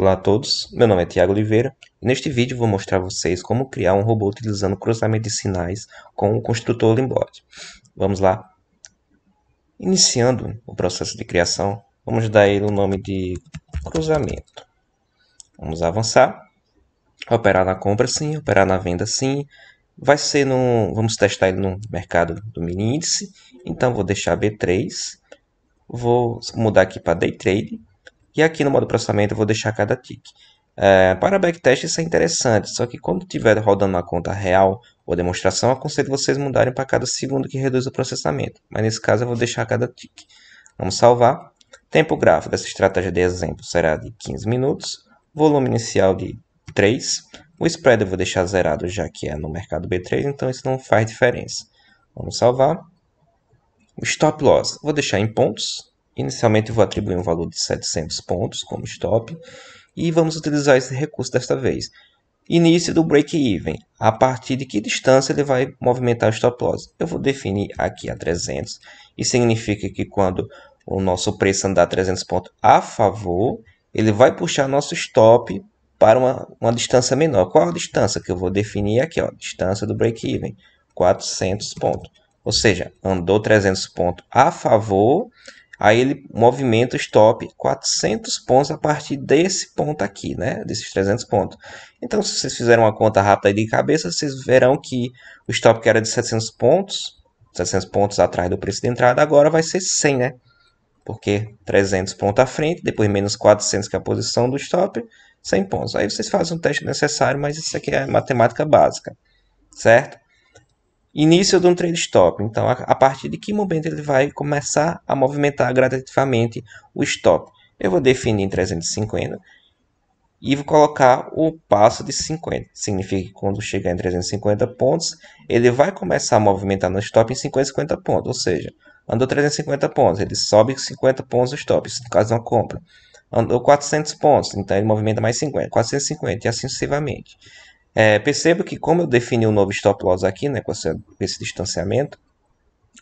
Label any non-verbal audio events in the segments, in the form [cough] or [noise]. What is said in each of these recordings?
Olá a todos, meu nome é Tiago Oliveira e neste vídeo vou mostrar a vocês como criar um robô utilizando cruzamento de sinais com o construtor Limbot. Vamos lá? Iniciando o processo de criação, vamos dar ele o nome de cruzamento. Vamos avançar, operar na compra sim, operar na venda sim, vai ser no, vamos testar ele no mercado do mini índice, então vou deixar B3, vou mudar aqui para Day Trade, e aqui no modo processamento eu vou deixar cada tick. É, para backtest isso é interessante, só que quando estiver rodando uma conta real ou demonstração, aconselho vocês mudarem para cada segundo que reduz o processamento. Mas nesse caso eu vou deixar cada tick. Vamos salvar. Tempo gráfico dessa estratégia de exemplo será de 15 minutos. Volume inicial de 3. O spread eu vou deixar zerado já que é no mercado B3, então isso não faz diferença. Vamos salvar. O stop loss vou deixar em pontos, Inicialmente eu vou atribuir um valor de 700 pontos como stop e vamos utilizar esse recurso desta vez. Início do break-even, a partir de que distância ele vai movimentar o stop loss. Eu vou definir aqui a 300 e significa que quando o nosso preço andar 300 pontos a favor, ele vai puxar nosso stop para uma, uma distância menor. Qual a distância que eu vou definir aqui? Ó, distância do break-even, 400 pontos. Ou seja, andou 300 pontos a favor, Aí ele movimenta o stop 400 pontos a partir desse ponto aqui, né? Desses 300 pontos. Então, se vocês fizerem uma conta rápida de cabeça, vocês verão que o stop que era de 700 pontos, 700 pontos atrás do preço de entrada, agora vai ser 100, né? Porque 300 pontos à frente, depois menos 400 que é a posição do stop, 100 pontos. Aí vocês fazem o teste necessário, mas isso aqui é matemática básica, certo? Início de um trade stop. Então, a, a partir de que momento ele vai começar a movimentar gradativamente o stop? Eu vou definir em 350 e vou colocar o passo de 50. Significa que quando chegar em 350 pontos, ele vai começar a movimentar no stop em 50, 50 pontos. Ou seja, andou 350 pontos, ele sobe 50 pontos no stop, isso no caso de uma compra. Andou 400 pontos, então ele movimenta mais 50, 450 e assim sucessivamente. É, percebo que como eu defini o um novo stop loss aqui, né, com, essa, com esse distanciamento,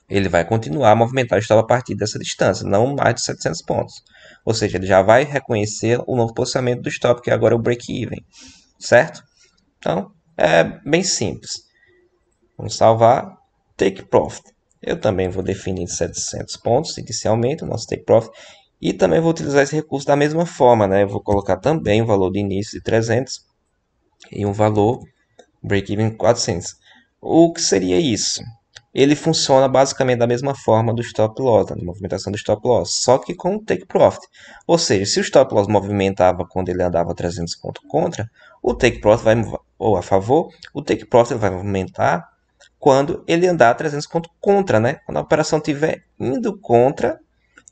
ele vai continuar a movimentar o stop a partir dessa distância, não mais de 700 pontos. Ou seja, ele já vai reconhecer o novo posicionamento do stop, que é agora é o break-even, certo? Então, é bem simples. Vamos salvar, take profit. Eu também vou definir 700 pontos inicialmente, o nosso take profit. E também vou utilizar esse recurso da mesma forma, né? Eu vou colocar também o valor de início de 300 e um valor break-even 400. O que seria isso? Ele funciona basicamente da mesma forma do stop loss, né, da movimentação do stop loss, só que com take profit. Ou seja, se o stop loss movimentava quando ele andava 300 pontos contra, o take profit vai ou a favor, o take profit vai movimentar quando ele andar 300 pontos contra, né? Quando a operação estiver indo contra,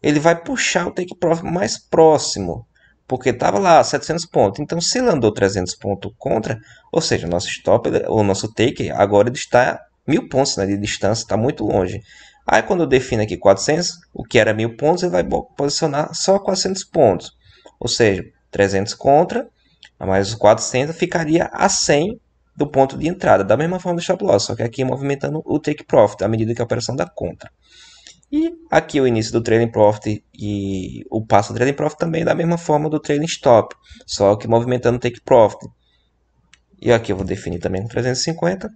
ele vai puxar o take profit mais próximo porque estava lá 700 pontos. Então, se ele andou 300 pontos contra, ou seja, o nosso stop, o nosso take, agora ele está mil pontos né, de distância, está muito longe. Aí, quando eu defino aqui 400, o que era mil pontos, ele vai posicionar só 400 pontos. Ou seja, 300 contra, mais os 400 ficaria a 100 do ponto de entrada. Da mesma forma do stop loss, só que aqui movimentando o take profit, à medida que a operação dá contra. E aqui o início do trailing profit e o passo do trailing profit também é da mesma forma do trailing stop, só que movimentando take profit. E aqui eu vou definir também com 350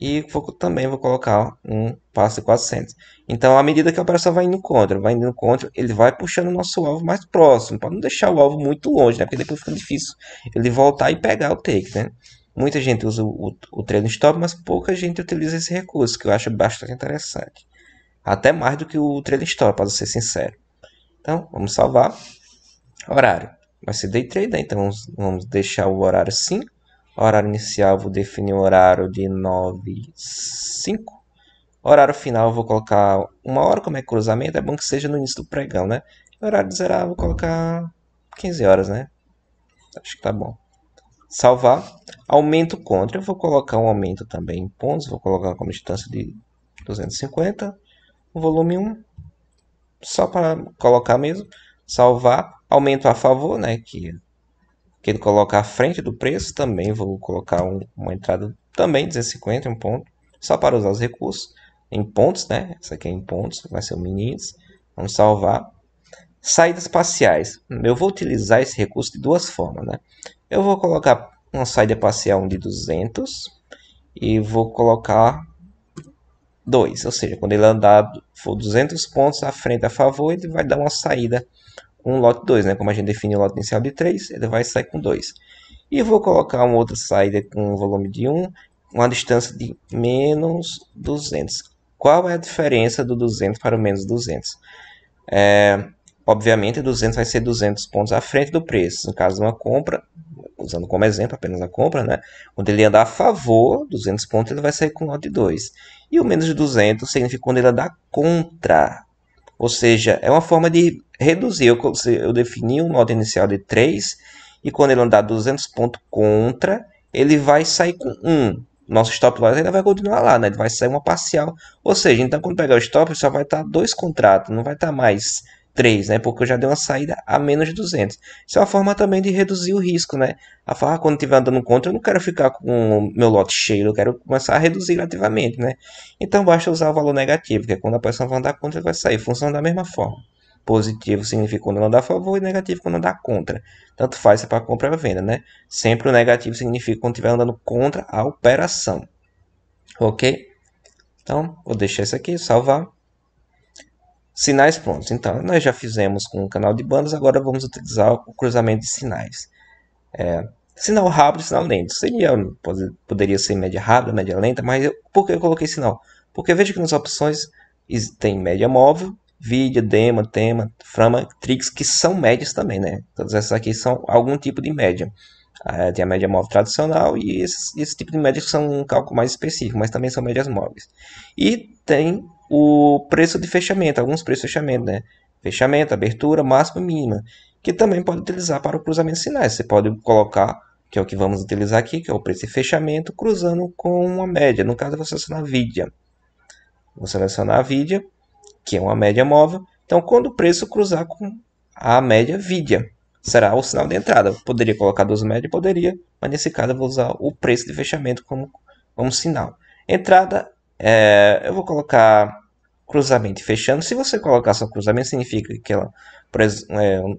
e vou, também vou colocar um passo de 400. Então, à medida que a operação vai indo contra, vai indo contra, ele vai puxando o nosso alvo mais próximo, para não deixar o alvo muito longe, né? Porque depois fica difícil ele voltar e pegar o take, né? Muita gente usa o, o, o stop, mas pouca gente utiliza esse recurso, que eu acho bastante interessante. Até mais do que o trailing Store, para ser sincero. Então, vamos salvar. Horário. Vai ser day trader, né? então vamos, deixar o horário sim. Horário inicial, vou definir o horário de 9 5. Horário final, vou colocar uma hora, como é cruzamento, é bom que seja no início do pregão, né? Horário de zerar, vou colocar 15 horas, né? Acho que tá bom. Salvar. Aumento contra, eu vou colocar um aumento também em pontos, vou colocar como distância de 250 volume 1, só para colocar mesmo, salvar, aumento a favor, né, que, que ele coloca à frente do preço, também vou colocar um, uma entrada também 250, um ponto, só para usar os recursos, em pontos, né, essa aqui é em pontos, vai ser o meninos, vamos salvar. Saídas parciais, eu vou utilizar esse recurso de duas formas, né, eu vou colocar uma saída parcial de 200 e vou colocar 2. Ou seja, quando ele andar for 200 pontos à frente a favor, ele vai dar uma saída com um lote 2. Né? Como a gente definiu o lote inicial de 3, ele vai sair com 2. E vou colocar uma outra saída com um volume de 1, uma distância de menos 200. Qual é a diferença do 200 para o menos 200? É, obviamente, 200 vai ser 200 pontos à frente do preço. No caso de uma compra, usando como exemplo apenas a compra, né? Quando ele andar a favor, 200 pontos, ele vai sair com nota de 2. E o menos de 200 significa quando ele andar contra. Ou seja, é uma forma de reduzir. Eu, eu defini um modo inicial de 3 e quando ele andar 200 pontos contra, ele vai sair com 1. Nosso stop loss ainda vai continuar lá, né? Ele vai sair uma parcial. Ou seja, então quando pegar o stop, só vai estar dois contratos, não vai estar mais 3, né? Porque eu já dei uma saída a menos de 200. Isso é uma forma também de reduzir o risco, né? A farra, quando estiver andando contra, eu não quero ficar com o meu lote cheio, eu quero começar a reduzir gradativamente, né? Então basta usar o valor negativo, que é quando a pessoa vai andar contra, vai sair. Funciona da mesma forma. Positivo significa quando não dá a favor e negativo quando dá contra. Tanto faz é para compra ou venda, né? Sempre o negativo significa quando estiver andando contra a operação. Ok? Então, vou deixar isso aqui, salvar. Sinais prontos. Então, nós já fizemos com o canal de bandas, agora vamos utilizar o cruzamento de sinais. É, sinal rápido e sinal lento. Seria, poderia ser média rápida, média lenta, mas eu, por que eu coloquei sinal? Porque veja que nas opções tem média móvel, vídeo, demo, tema, frama, tricks, que são médias também, né? Todas essas aqui são algum tipo de média. É, tem a média móvel tradicional e esse, esse tipo de médias são um cálculo mais específico, mas também são médias móveis. E tem o preço de fechamento, alguns preços de fechamento, né? Fechamento, abertura, máxima e mínima, que também pode utilizar para o cruzamento de sinais. Você pode colocar, que é o que vamos utilizar aqui, que é o preço de fechamento, cruzando com uma média. No caso, eu vou selecionar a VIDIA. Vou selecionar a VIDIA, que é uma média móvel. Então, quando o preço cruzar com a média VIDIA, será o sinal de entrada. Eu poderia colocar duas médias, poderia, mas nesse caso eu vou usar o preço de fechamento como, como sinal. Entrada é, eu vou colocar cruzamento fechando. Se você colocar só cruzamento, significa que ela, por, é,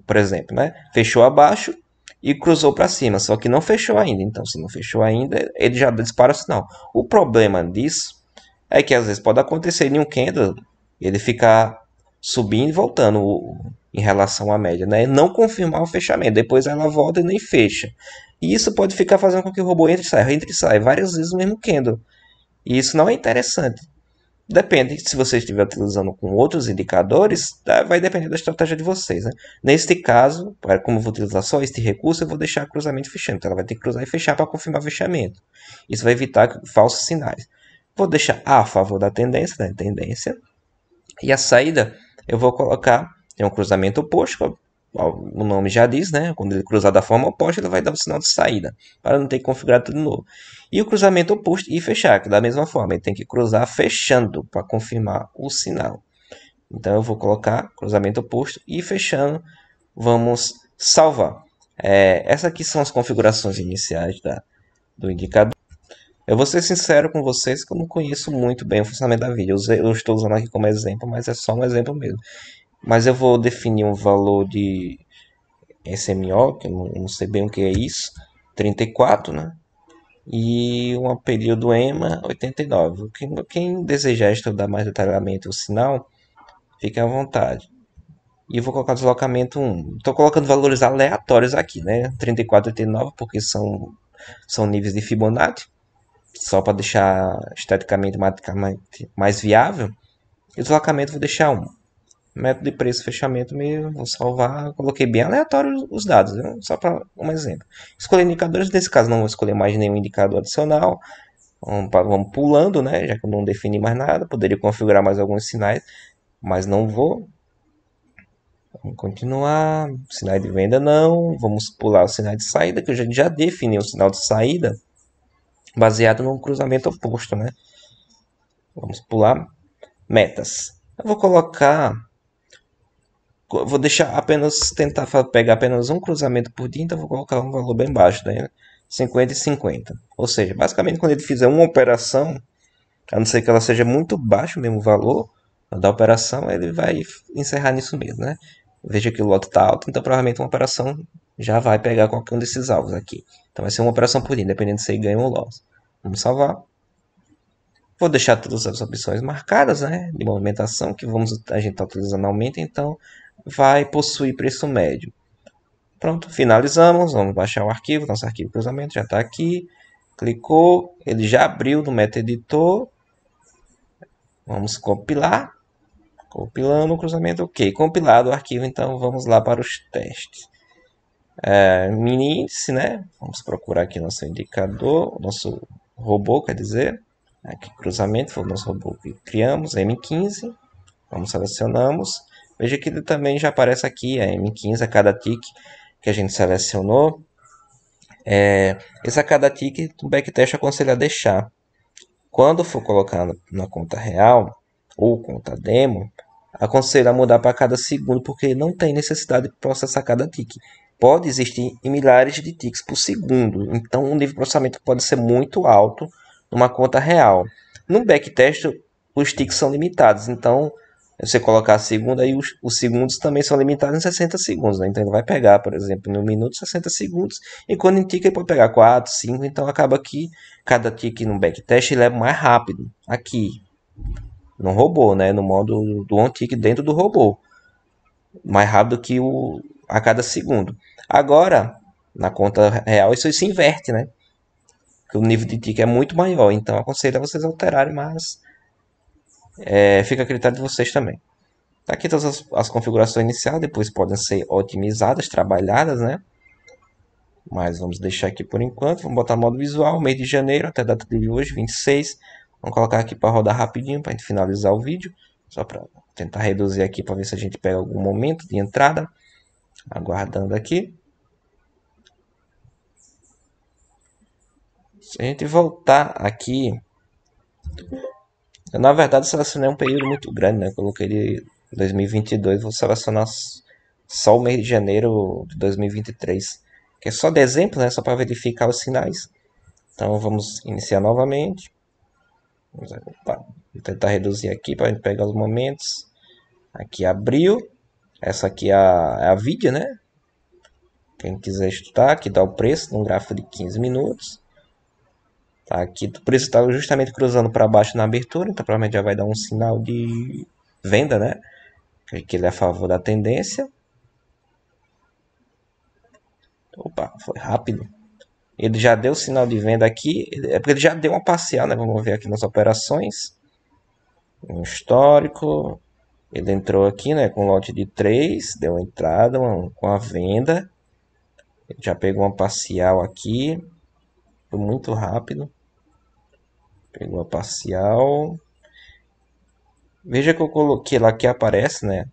por exemplo, né, fechou abaixo e cruzou para cima, só que não fechou ainda. Então, se não fechou ainda, ele já dispara o sinal. O problema disso é que às vezes pode acontecer em um candle ele ficar subindo e voltando em relação à média, né? Não confirmar o fechamento, depois ela volta e nem fecha. E isso pode ficar fazendo com que o robô entre e saia, entre e saia várias vezes o mesmo candle. E isso não é interessante. Depende, se você estiver utilizando com outros indicadores, tá, vai depender da estratégia de vocês. Né? Neste caso, é como eu vou utilizar só este recurso, eu vou deixar cruzamento fechando. Então, ela vai ter que cruzar e fechar para confirmar o fechamento. Isso vai evitar falsos sinais. Vou deixar A favor da tendência, da tendência. E a saída, eu vou colocar, tem um cruzamento oposto, o nome já diz, né? Quando ele cruzar da forma oposta, ele vai dar o sinal de saída, para não ter que configurar tudo de novo. E o cruzamento oposto e fechar, que da mesma forma, ele tem que cruzar fechando para confirmar o sinal. Então eu vou colocar cruzamento oposto e fechando, vamos salvar. É, essas aqui são as configurações iniciais da, do indicador. Eu vou ser sincero com vocês que eu não conheço muito bem o funcionamento da vídeo. Eu, eu estou usando aqui como exemplo, mas é só um exemplo mesmo mas eu vou definir um valor de SMO, que eu não, sei bem o que é isso, 34, né? E um período EMA 89. Quem, quem desejar estudar mais detalhadamente o sinal, fique à vontade. E vou colocar deslocamento 1. Estou colocando valores aleatórios aqui, né? 34 e 89, porque são, são níveis de Fibonacci, só para deixar esteticamente, mais viável. E deslocamento vou deixar 1 método de preço fechamento mesmo, vou salvar, coloquei bem aleatório os dados, né? só para um exemplo. Escolher indicadores, nesse caso não vou escolher mais nenhum indicador adicional, vamos, pulando, né? já que eu não defini mais nada, poderia configurar mais alguns sinais, mas não vou. Vamos continuar, sinal de venda não, vamos pular o sinal de saída, que eu já, já defini o sinal de saída, baseado num cruzamento oposto, né? Vamos pular, metas. Eu vou colocar vou deixar apenas tentar pegar apenas um cruzamento por dia, então vou colocar um valor bem baixo, né? 50 e 50. Ou seja, basicamente quando ele fizer uma operação, a não ser que ela seja muito baixo mesmo o valor da operação, ele vai encerrar nisso mesmo, né? Veja que o lote está alto, então provavelmente uma operação já vai pegar qualquer um desses alvos aqui. Então vai ser uma operação por dia, dependendo se ele ganha ou loss. Vamos salvar. Vou deixar todas as opções marcadas, né? De movimentação que vamos a gente está utilizando aumenta, então vai possuir preço médio. Pronto, finalizamos. Vamos baixar o arquivo. Nosso arquivo de cruzamento já está aqui. Clicou, ele já abriu no Meta Editor. Vamos compilar. Compilando o cruzamento, ok. Compilado o arquivo, então vamos lá para os testes. É, mini índice, né? Vamos procurar aqui nosso indicador, nosso robô, quer dizer. Aqui cruzamento, foi o nosso robô que criamos, M15. Vamos selecionamos. Veja que ele também já aparece aqui, a é, M15 a cada tick que a gente selecionou. É, esse a cada tick, o backtest aconselha a deixar. Quando for colocar na conta real ou conta demo, aconselho a mudar para cada segundo, porque não tem necessidade de processar cada tick. Pode existir milhares de ticks por segundo, então o nível de processamento pode ser muito alto numa conta real. No backtest, os ticks são limitados, então você colocar a segunda, aí os, os, segundos também são limitados em 60 segundos, né? Então ele vai pegar, por exemplo, no minuto 60 segundos, e quando em tique ele pode pegar 4, 5, então acaba que cada tick no backtest ele é mais rápido, aqui, no robô, né? No modo do on-tick dentro do robô, mais rápido que o a cada segundo. Agora, na conta real, isso se inverte, né? Porque o nível de tick é muito maior, então aconselho a vocês alterarem mais é, fica a critério de vocês também. Tá aqui todas as, as configurações iniciais, depois podem ser otimizadas, trabalhadas, né? Mas vamos deixar aqui por enquanto. Vamos botar modo visual, mês de janeiro, até a data de hoje, 26. Vamos colocar aqui para rodar rapidinho, para a gente finalizar o vídeo. Só para tentar reduzir aqui, para ver se a gente pega algum momento de entrada. Aguardando aqui. Se a gente voltar aqui eu, na verdade, selecionei um período muito grande, né? Eu coloquei de 2022, vou selecionar só o mês de janeiro de 2023, que é só de exemplo, né? Só para verificar os sinais. Então vamos iniciar novamente. Opa, vou tentar reduzir aqui para a gente pegar os momentos. Aqui abril. Essa aqui é a, é a vídeo, né? Quem quiser estudar, aqui dá o preço num gráfico de 15 minutos. Tá? Aqui o preço está justamente cruzando para baixo na abertura, então provavelmente já vai dar um sinal de venda, né? É que ele é a favor da tendência. Opa, foi rápido. Ele já deu sinal de venda aqui, é porque ele já deu uma parcial, né? Vamos ver aqui nas operações. Um histórico. Ele entrou aqui, né, com lote de 3, deu entrada uma, com a venda. Ele já pegou uma parcial aqui. Foi muito rápido. Pegou a parcial. Veja que eu coloquei lá que aparece, né?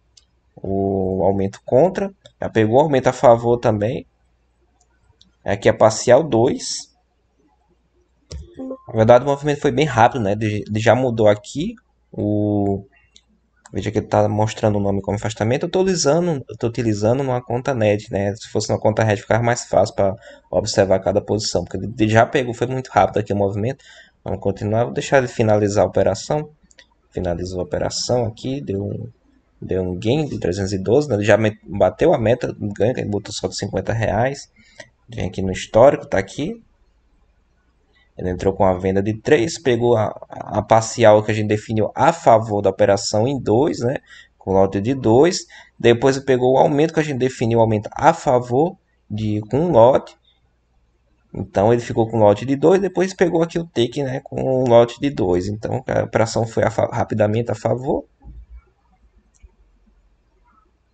O aumento contra. Já pegou o aumento a favor também. Aqui a é parcial 2. Na verdade, o movimento foi bem rápido, né? Ele já mudou aqui o... Veja que ele está mostrando o nome como afastamento. Eu estou utilizando, eu utilizando uma conta NED, né? Se fosse uma conta RED, ficaria mais fácil para observar cada posição. Porque ele já pegou, foi muito rápido aqui o movimento. Vamos continuar. Vou deixar de finalizar a operação. Finalizou a operação aqui. Deu um, deu um gain de 312. Né? Já bateu a meta do botou só de 50 reais. Vem aqui no histórico. está aqui. Ele entrou com a venda de 3. Pegou a, a parcial que a gente definiu a favor da operação em 2. Né? Com lote de 2. Depois pegou o aumento que a gente definiu. aumento a favor de com um lote então ele ficou com lote de 2, depois pegou aqui o take né, com um lote de 2. Então a operação foi a rapidamente a favor.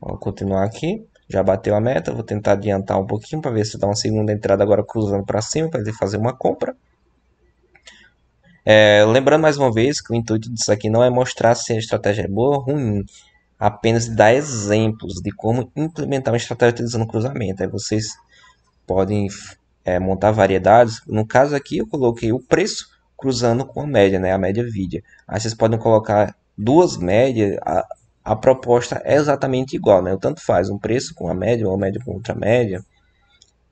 Vou continuar aqui. Já bateu a meta, vou tentar adiantar um pouquinho para ver se dá uma segunda entrada agora cruzando para cima para ele fazer uma compra. É, lembrando mais uma vez que o intuito disso aqui não é mostrar se a estratégia é boa ou ruim, apenas dar exemplos de como implementar uma estratégia utilizando cruzamento. Aí vocês podem é, montar variedades. No caso aqui, eu coloquei o preço cruzando com a média, né? A média vídeo. Aí vocês podem colocar duas médias, a, a proposta é exatamente igual, né? O tanto faz um preço com a média ou média com outra média.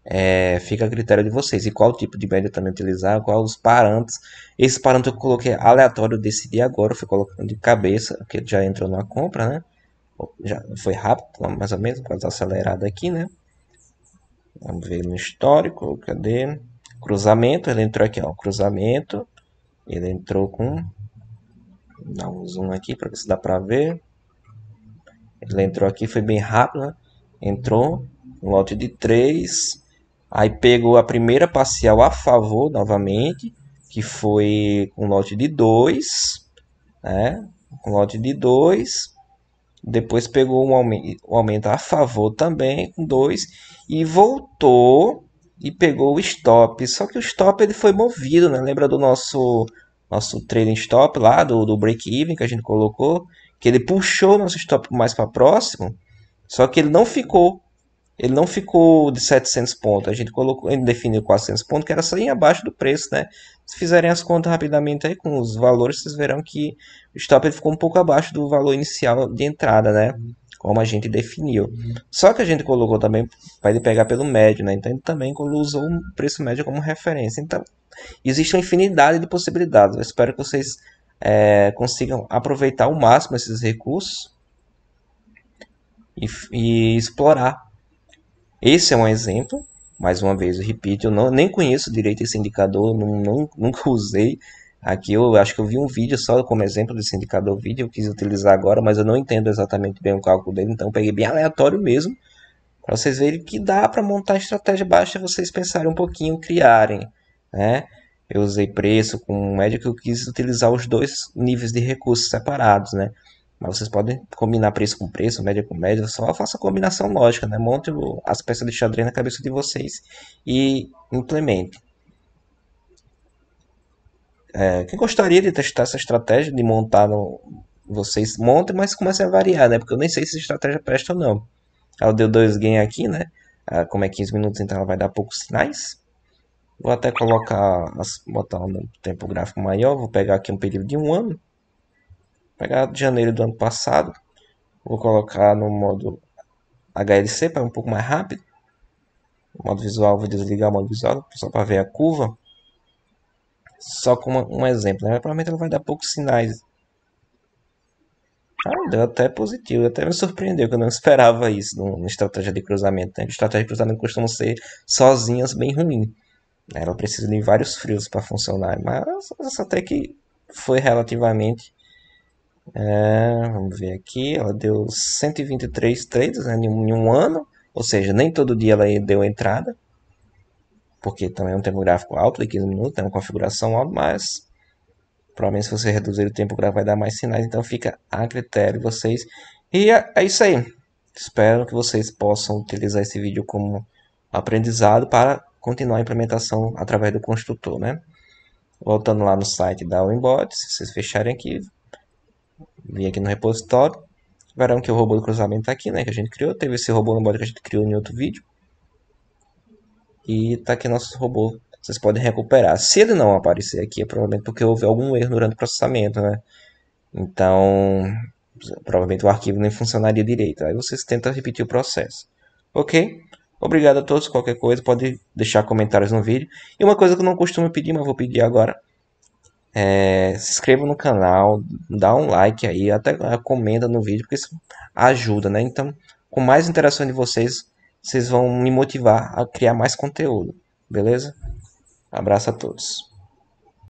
É, fica a critério de vocês. E qual tipo de média também utilizar, quais os parâmetros. Esse parâmetro que eu coloquei aleatório, eu decidi agora, eu fui colocando de cabeça, que já entrou na compra, né? Já foi rápido, mais ou menos, por acelerado aqui, né? Vamos ver no histórico, cadê? Cruzamento, ele entrou aqui, ó, cruzamento. Ele entrou com... dar um zoom aqui para ver se dá para ver. Ele entrou aqui, foi bem rápido, né? Entrou, um lote de 3. Aí pegou a primeira parcial a favor, novamente, que foi um lote de 2, né? Um lote de 2. Depois pegou um aumento, um aumento a favor também, com 2 e voltou e pegou o stop. Só que o stop ele foi movido, né? Lembra do nosso nosso trailing stop lá, do, do break-even que a gente colocou? Que ele puxou nosso stop mais para próximo, só que ele não ficou. Ele não ficou de 700 pontos. A gente colocou, ele definiu 400 pontos, que era sair abaixo do preço, né? Se fizerem as contas rapidamente aí com os valores, vocês verão que o stop ele ficou um pouco abaixo do valor inicial de entrada, né? Uhum como a gente definiu. Uhum. Só que a gente colocou também, vai pegar pelo médio, né? Então ele também usou o preço médio como referência. Então, existe uma infinidade de possibilidades. Eu espero que vocês é, consigam aproveitar ao máximo esses recursos e, e, explorar. Esse é um exemplo, mais uma vez eu repito, eu não, nem conheço direito esse indicador, não, não, nunca [laughs] usei, Aqui eu acho que eu vi um vídeo só como exemplo desse indicador vídeo, eu quis utilizar agora, mas eu não entendo exatamente bem o cálculo dele, então peguei bem aleatório mesmo, para vocês verem que dá para montar estratégia, baixa. vocês pensarem um pouquinho, criarem, né? Eu usei preço com média que eu quis utilizar os dois níveis de recursos separados, né? Mas vocês podem combinar preço com preço, média com média, só faça a combinação lógica, né? Monte as peças de xadrez na cabeça de vocês e implemente é, quem gostaria de testar essa estratégia, de montar no, vocês montem, mas comecem a variar, né? Porque eu nem sei se a estratégia presta ou não. Ela deu dois gain aqui, né? Ah, como é 15 minutos, então ela vai dar poucos sinais. Vou até colocar, botar um tempo gráfico maior. Vou pegar aqui um período de um ano. Vou pegar de janeiro do ano passado. Vou colocar no modo HLC para um pouco mais rápido. O modo visual, vou desligar o modo visual só para ver a curva. Só com uma, um exemplo, né? Provavelmente ela vai dar poucos sinais. Ah, deu até positivo. Até me surpreendeu que eu não esperava isso numa estratégia de cruzamento. Né? estratégia de cruzamento costumam ser sozinhas bem ruim. Ela precisa de vários frios para funcionar. Mas essa até que foi relativamente. É, vamos ver aqui. Ela deu 123 trades né, em um ano. Ou seja, nem todo dia ela deu entrada porque também é um tempo gráfico alto, de 15 minutos, tem uma configuração alta, mas provavelmente se você reduzir o tempo gráfico vai dar mais sinais, então fica a critério de vocês. E é, é isso aí. Espero que vocês possam utilizar esse vídeo como aprendizado para continuar a implementação através do construtor, né? Voltando lá no site da Wimbot, se vocês fecharem aqui, vim aqui no repositório, verão que o robô do cruzamento está aqui, né? Que a gente criou, teve esse robô no bot que a gente criou em outro vídeo. E tá aqui nosso robô. Vocês podem recuperar. Se ele não aparecer aqui, é provavelmente porque houve algum erro durante o processamento, né? Então, provavelmente o arquivo nem funcionaria direito. Aí vocês tentam repetir o processo. Ok? Obrigado a todos. Qualquer coisa, pode deixar comentários no vídeo. E uma coisa que eu não costumo pedir, mas vou pedir agora. É, se inscreva no canal, dá um like aí, até comenta no vídeo, porque isso ajuda, né? Então, com mais interação de vocês, vocês vão me motivar a criar mais conteúdo, beleza? Abraço a todos.